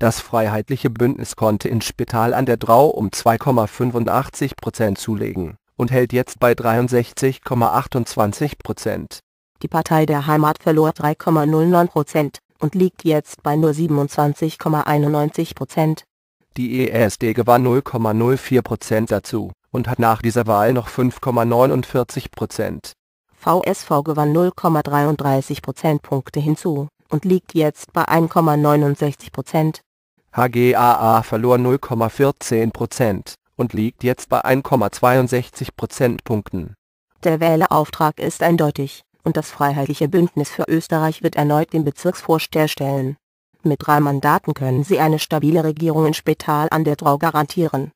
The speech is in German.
Das Freiheitliche Bündnis konnte in Spital an der Drau um 2,85 Prozent zulegen und hält jetzt bei 63,28 Prozent. Die Partei der Heimat verlor 3,09 Prozent und liegt jetzt bei nur 27,91 Prozent. Die ESD gewann 0,04 Prozent dazu und hat nach dieser Wahl noch 5,49 Prozent. VSV gewann 0,33 Prozentpunkte hinzu und liegt jetzt bei 1,69 Prozent. HGAA verlor 0,14 und liegt jetzt bei 1,62 Prozentpunkten. Der Wählerauftrag ist eindeutig, und das Freiheitliche Bündnis für Österreich wird erneut den Bezirksvorsteher stellen. Mit drei Mandaten können sie eine stabile Regierung in Spital an der Drau garantieren.